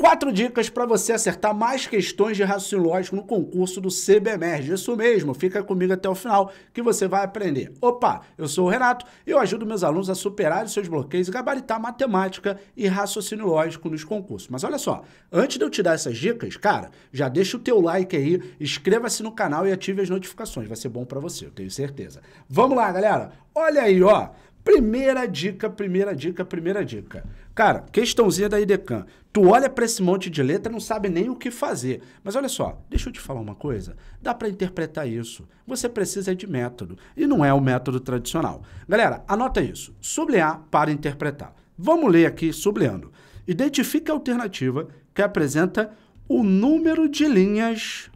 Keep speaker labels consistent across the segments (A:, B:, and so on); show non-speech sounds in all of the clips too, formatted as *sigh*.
A: Quatro dicas para você acertar mais questões de raciocínio lógico no concurso do CBMERG. Isso mesmo, fica comigo até o final que você vai aprender. Opa, eu sou o Renato e eu ajudo meus alunos a superar os seus bloqueios e gabaritar matemática e raciocínio lógico nos concursos. Mas olha só, antes de eu te dar essas dicas, cara, já deixa o teu like aí, inscreva-se no canal e ative as notificações. Vai ser bom para você, eu tenho certeza. Vamos lá, galera. Olha aí, ó. Primeira dica, primeira dica, primeira dica. Cara, questãozinha da IDECAM. Tu olha para esse monte de letra e não sabe nem o que fazer. Mas olha só, deixa eu te falar uma coisa. Dá para interpretar isso. Você precisa de método. E não é o método tradicional. Galera, anota isso. Sublinhar para interpretar. Vamos ler aqui, sublinhando. Identifique a alternativa que apresenta o número de linhas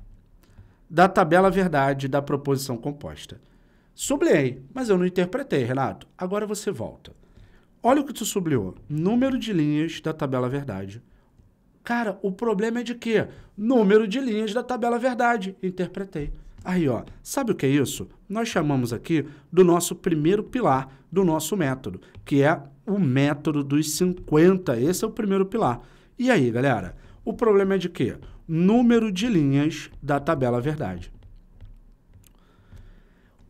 A: da tabela verdade da proposição composta. Sublinhei, mas eu não interpretei, Renato. Agora você volta. Olha o que tu sublinhou. Número de linhas da tabela verdade. Cara, o problema é de quê? Número de linhas da tabela verdade. Interpretei. Aí, ó, sabe o que é isso? Nós chamamos aqui do nosso primeiro pilar do nosso método, que é o método dos 50. Esse é o primeiro pilar. E aí, galera, o problema é de quê? Número de linhas da tabela verdade.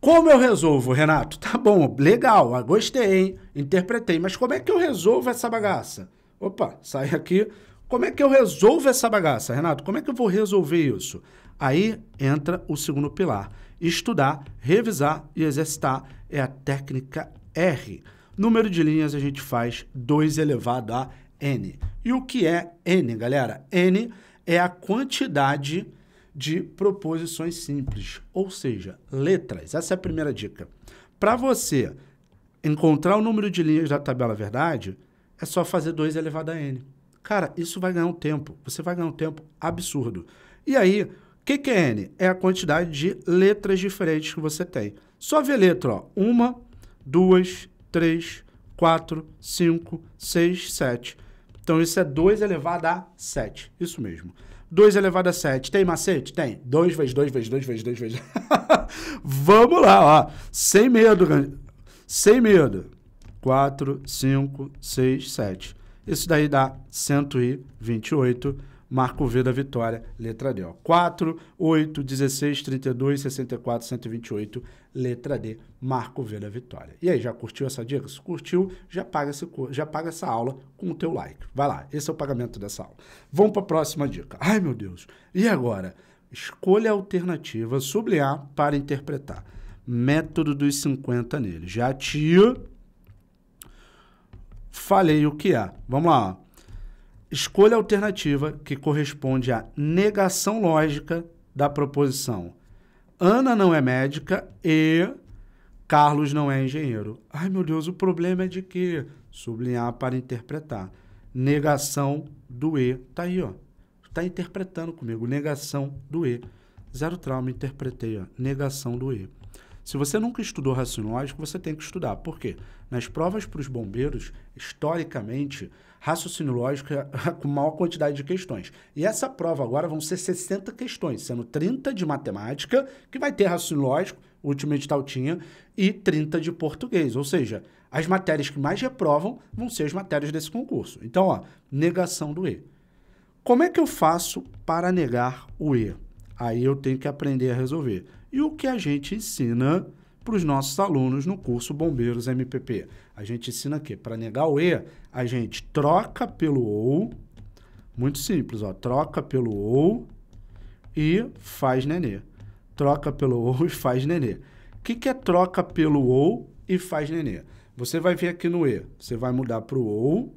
A: Como eu resolvo, Renato? Tá bom, legal, ah, gostei, hein? interpretei, mas como é que eu resolvo essa bagaça? Opa, sai aqui. Como é que eu resolvo essa bagaça, Renato? Como é que eu vou resolver isso? Aí entra o segundo pilar: estudar, revisar e exercitar é a técnica R. Número de linhas a gente faz 2 elevado a N. E o que é N, galera? N é a quantidade de proposições simples, ou seja, letras. Essa é a primeira dica. Para você encontrar o número de linhas da tabela verdade, é só fazer 2 elevado a n. Cara, isso vai ganhar um tempo. Você vai ganhar um tempo absurdo. E aí, o que, que é n? É a quantidade de letras diferentes que você tem. Só ver letra, ó. Uma, duas, três, quatro, cinco, seis, sete. Então, isso é 2 elevado a 7. Isso mesmo. 2 elevado a 7. Tem macete? Tem. 2 vezes 2 vezes 2 vezes 2 vezes... 2. *laughs* Vamos lá, ó. Sem medo, sem medo. 4, 5, 6, 7. Isso daí dá 128 Marco V da Vitória, letra D. Ó. 4, 8, 16, 32, 64, 128, letra D, Marco V da Vitória. E aí, já curtiu essa dica? Se curtiu, já paga, esse, já paga essa aula com o teu like. Vai lá, esse é o pagamento dessa aula. Vamos para a próxima dica. Ai, meu Deus. E agora? Escolha a alternativa sublinhar para interpretar. Método dos 50 nele. Já te falei o que é Vamos lá. Escolha a alternativa que corresponde à negação lógica da proposição. Ana não é médica e Carlos não é engenheiro. Ai, meu Deus, o problema é de quê? Sublinhar para interpretar. Negação do E. Tá aí, ó. Tá interpretando comigo. Negação do E. Zero trauma, interpretei, ó. Negação do E. Se você nunca estudou raciocínio lógico, você tem que estudar. Por quê? Nas provas para os bombeiros, historicamente, raciocínio lógico é *laughs* com maior quantidade de questões. E essa prova agora vão ser 60 questões, sendo 30 de matemática, que vai ter raciocínio lógico, o último edital tinha, e 30 de português. Ou seja, as matérias que mais reprovam vão ser as matérias desse concurso. Então, ó, negação do E. Como é que eu faço para negar o E? Aí eu tenho que aprender a resolver e o que a gente ensina para os nossos alunos no curso Bombeiros MPP. A gente ensina que para negar o E, a gente troca pelo OU, muito simples, ó, troca pelo OU e faz nenê. Troca pelo OU e faz nenê. O que, que é troca pelo OU e faz nenê? Você vai vir aqui no E, você vai mudar para o OU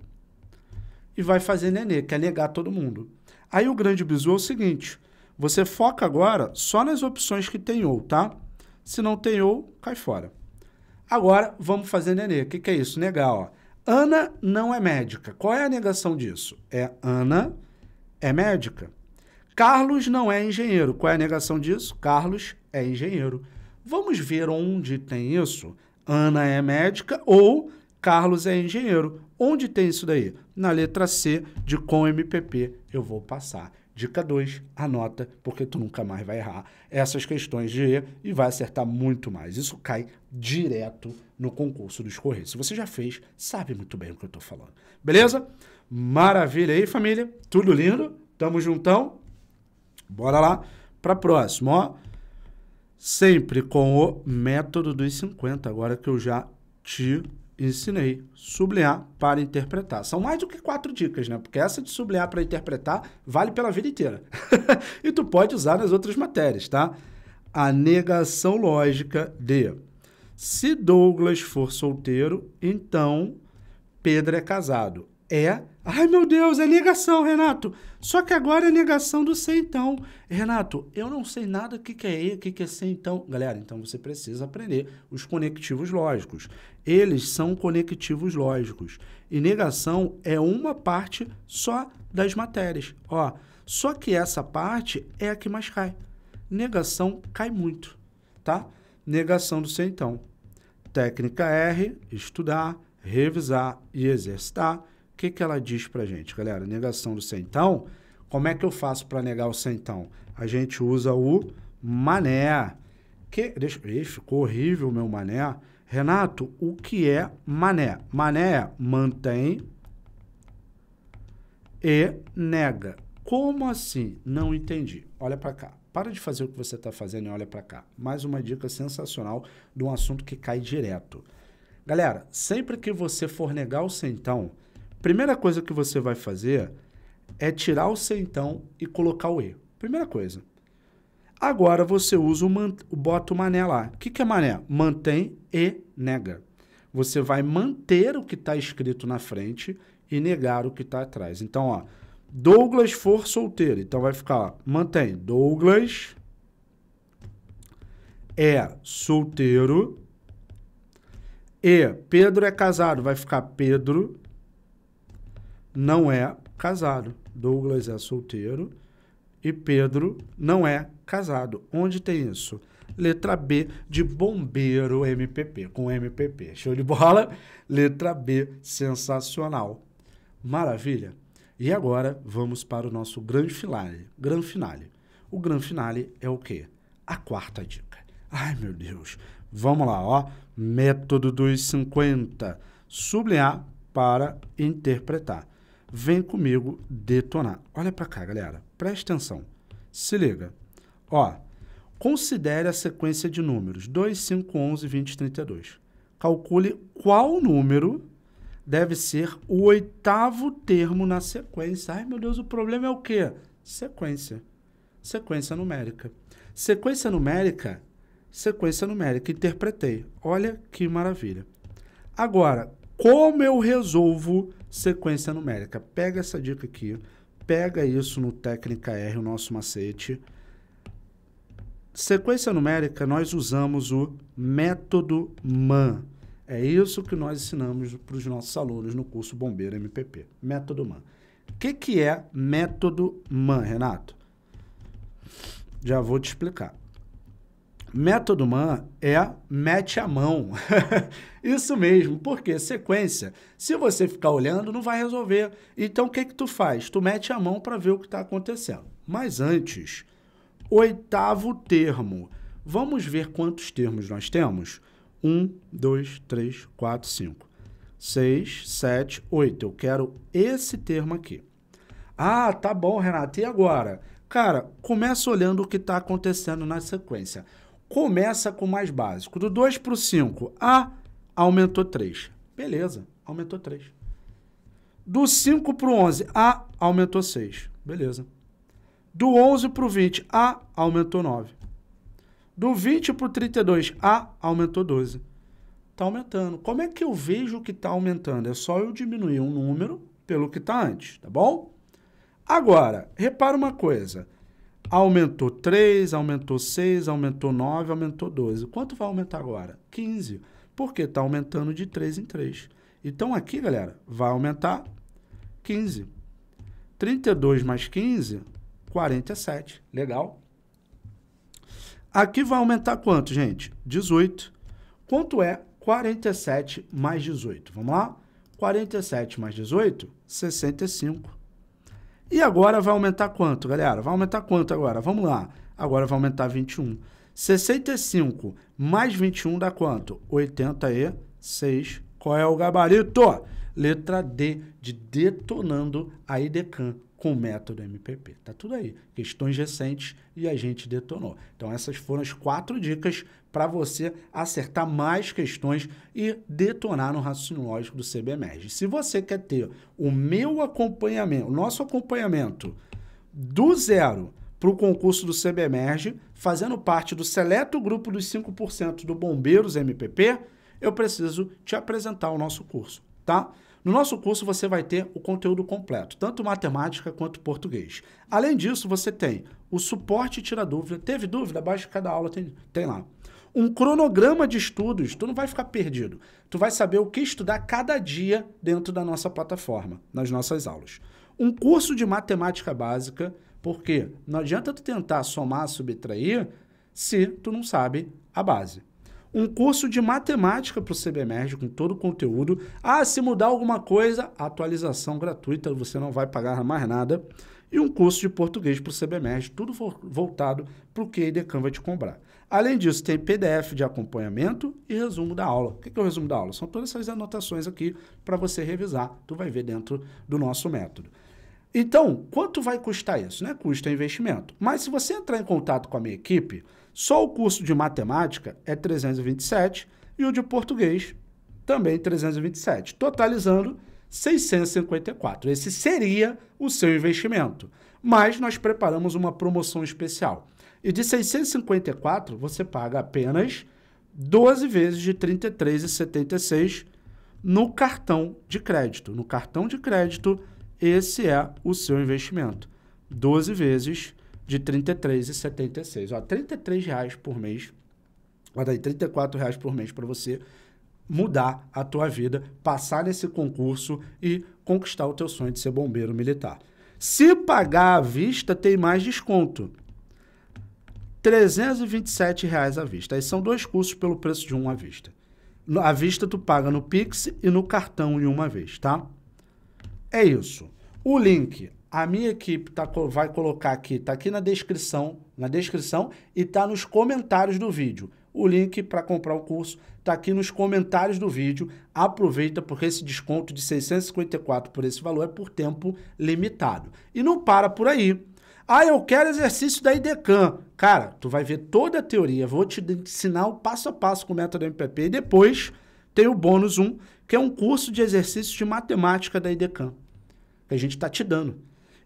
A: e vai fazer nenê, quer negar todo mundo. Aí o grande bizu é o seguinte, você foca agora só nas opções que tem ou, tá? Se não tem ou, cai fora. Agora, vamos fazer nenê. O que, que é isso? Negar, ó. Ana não é médica. Qual é a negação disso? É Ana é médica. Carlos não é engenheiro. Qual é a negação disso? Carlos é engenheiro. Vamos ver onde tem isso? Ana é médica ou Carlos é engenheiro. Onde tem isso daí? Na letra C de com MPP eu vou passar. Dica 2, anota, porque tu nunca mais vai errar essas questões de E e vai acertar muito mais. Isso cai direto no concurso dos Correios. Se você já fez, sabe muito bem o que eu estou falando. Beleza? Maravilha aí, família. Tudo lindo. Tamo juntão. Bora lá para próximo, ó. Sempre com o método dos 50, agora que eu já te ensinei. Sublinhar para interpretar. São mais do que quatro dicas, né? Porque essa de sublinhar para interpretar vale pela vida inteira. *laughs* e tu pode usar nas outras matérias, tá? A negação lógica de se Douglas for solteiro, então Pedro é casado é. Ai meu Deus, é negação, Renato. Só que agora é negação do ser então. Renato, eu não sei nada o que, que é E, o que, que é ser então. Galera, então você precisa aprender os conectivos lógicos. Eles são conectivos lógicos. E negação é uma parte só das matérias. Ó, só que essa parte é a que mais cai. Negação cai muito, tá? Negação do ser então. Técnica R, estudar, revisar e exercitar o que, que ela diz para gente, galera? Negação do centão. Como é que eu faço para negar o centão? A gente usa o mané. Que, deixa, ixi, ficou horrível o meu mané. Renato, o que é mané? Mané é mantém e nega. Como assim? Não entendi. Olha para cá. Para de fazer o que você está fazendo e olha para cá. Mais uma dica sensacional de um assunto que cai direto. Galera, sempre que você for negar o centão, Primeira coisa que você vai fazer é tirar o C então e colocar o E. Primeira coisa. Agora você usa o man... bota o mané lá. O que, que é mané? Mantém e nega. Você vai manter o que está escrito na frente e negar o que está atrás. Então, ó, Douglas for solteiro. Então vai ficar, ó, mantém. Douglas é solteiro. E Pedro é casado. Vai ficar Pedro não é casado. Douglas é solteiro e Pedro não é casado. Onde tem isso? Letra B de bombeiro MPP, com MPP. Show de bola? Letra B, sensacional. Maravilha. E agora vamos para o nosso grande finale. Gran finale. O grande finale é o quê? A quarta dica. Ai, meu Deus. Vamos lá, ó. Método dos 50. Sublinhar para interpretar. Vem comigo detonar. Olha para cá, galera. Presta atenção. Se liga. Ó, considere a sequência de números 2, 5, 11, 20, 32. Calcule qual número deve ser o oitavo termo na sequência. Ai, meu Deus, o problema é o quê? Sequência. Sequência numérica. Sequência numérica, sequência numérica, interpretei. Olha que maravilha. Agora, como eu resolvo sequência numérica. Pega essa dica aqui, pega isso no Técnica R, o nosso macete. Sequência numérica, nós usamos o método MAN. É isso que nós ensinamos para os nossos alunos no curso Bombeiro MPP. Método MAN. O que, que é método MAN, Renato? Já vou te explicar. Método Man é mete a mão. *laughs* Isso mesmo, porque sequência, se você ficar olhando, não vai resolver. Então o que, que tu faz? Tu mete a mão para ver o que está acontecendo. Mas antes, oitavo termo. Vamos ver quantos termos nós temos? Um, dois, três, quatro, cinco, seis, sete, oito. Eu quero esse termo aqui. Ah, tá bom, Renato. E agora? Cara, começa olhando o que está acontecendo na sequência começa com o mais básico. Do 2 para o 5, A aumentou 3. Beleza, aumentou 3. Do 5 para o 11, A aumentou 6. Beleza. Do 11 para o 20, A aumentou 9. Do 20 para o 32, A aumentou 12. Está aumentando. Como é que eu vejo que está aumentando? É só eu diminuir um número pelo que está antes, tá bom? Agora, repara uma coisa. Aumentou 3, aumentou 6, aumentou 9, aumentou 12. Quanto vai aumentar agora? 15. Porque está aumentando de 3 em 3. Então aqui, galera, vai aumentar 15. 32 mais 15, 47. Legal? Aqui vai aumentar quanto, gente? 18. Quanto é 47 mais 18? Vamos lá? 47 mais 18, 65. E agora vai aumentar quanto, galera? Vai aumentar quanto agora? Vamos lá. Agora vai aumentar 21. 65 mais 21 dá quanto? 86. Qual é o gabarito? Letra D, de detonando a IDECAM com o método MPP. Está tudo aí. Questões recentes e a gente detonou. Então, essas foram as quatro dicas para você acertar mais questões e detonar no raciocínio lógico do CBMERG. Se você quer ter o meu acompanhamento, o nosso acompanhamento do zero para o concurso do CBMERG, fazendo parte do seleto grupo dos 5% do Bombeiros MPP, eu preciso te apresentar o nosso curso, tá? No nosso curso você vai ter o conteúdo completo, tanto matemática quanto português. Além disso, você tem o suporte tira dúvida. Teve dúvida? Abaixo de cada aula tem, tem lá. Um cronograma de estudos, tu não vai ficar perdido. Tu vai saber o que estudar cada dia dentro da nossa plataforma, nas nossas aulas. Um curso de matemática básica, porque não adianta tu tentar somar, subtrair, se tu não sabe a base um curso de matemática para o CBMERG com todo o conteúdo. Ah, se mudar alguma coisa, atualização gratuita, você não vai pagar mais nada. E um curso de português para o CBMERG, tudo voltado para o que a EDECAM vai te comprar. Além disso, tem PDF de acompanhamento e resumo da aula. O que é o resumo da aula? São todas essas anotações aqui para você revisar. Tu vai ver dentro do nosso método. Então, quanto vai custar isso? Né? Custa é investimento. Mas se você entrar em contato com a minha equipe, só o curso de matemática é 327 e o de português também 327, totalizando 654. Esse seria o seu investimento. Mas nós preparamos uma promoção especial. E de 654 você paga apenas 12 vezes de 33,76 no cartão de crédito. No cartão de crédito, esse é o seu investimento. 12 vezes de R$ 33,76. Ó, R$ 33,00 por mês, vai dar R$ 34,00 por mês para você mudar a tua vida, passar nesse concurso e conquistar o teu sonho de ser bombeiro militar. Se pagar à vista, tem mais desconto. R$ 327,00 à vista. Aí são dois cursos pelo preço de um à vista. À vista tu paga no Pix e no cartão em uma vez, tá? É isso. O link a minha equipe tá, vai colocar aqui, tá aqui na descrição, na descrição e tá nos comentários do vídeo. O link para comprar o curso tá aqui nos comentários do vídeo. Aproveita porque esse desconto de 654 por esse valor é por tempo limitado. E não para por aí. Ah, eu quero exercício da IDECAM. Cara, tu vai ver toda a teoria, vou te ensinar o passo a passo com o método MPP e depois tem o bônus 1, que é um curso de exercícios de matemática da IDECAM, que a gente está te dando.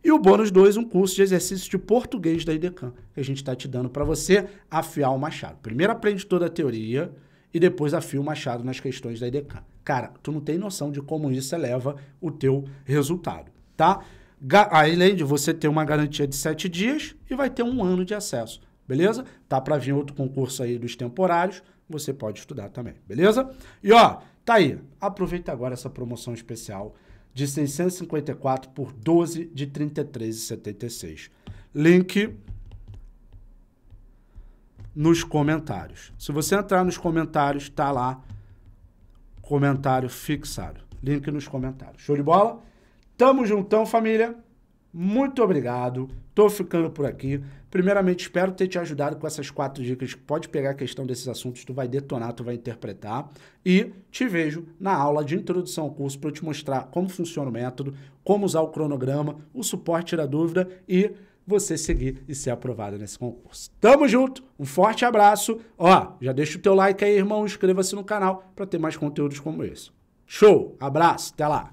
A: E o bônus 2, um curso de exercício de português da IDECAM, que a gente está te dando para você afiar o machado. Primeiro aprende toda a teoria e depois afia o machado nas questões da IDECAM. Cara, tu não tem noção de como isso eleva o teu resultado, tá? Além de você ter uma garantia de 7 dias e vai ter um ano de acesso, beleza? Tá para vir outro concurso aí dos temporários, você pode estudar também, beleza? E ó, tá aí, aproveita agora essa promoção especial de 654 por 12 de 33,76. Link nos comentários. Se você entrar nos comentários, tá lá comentário fixado. Link nos comentários. Show de bola? Tamo juntão, família muito obrigado. Tô ficando por aqui. Primeiramente, espero ter te ajudado com essas quatro dicas. Pode pegar a questão desses assuntos, tu vai detonar, tu vai interpretar. E te vejo na aula de introdução ao curso para te mostrar como funciona o método, como usar o cronograma, o suporte da dúvida e você seguir e ser aprovado nesse concurso. Tamo junto, um forte abraço. Ó, já deixa o teu like aí, irmão, inscreva-se no canal para ter mais conteúdos como esse. Show, abraço, até lá.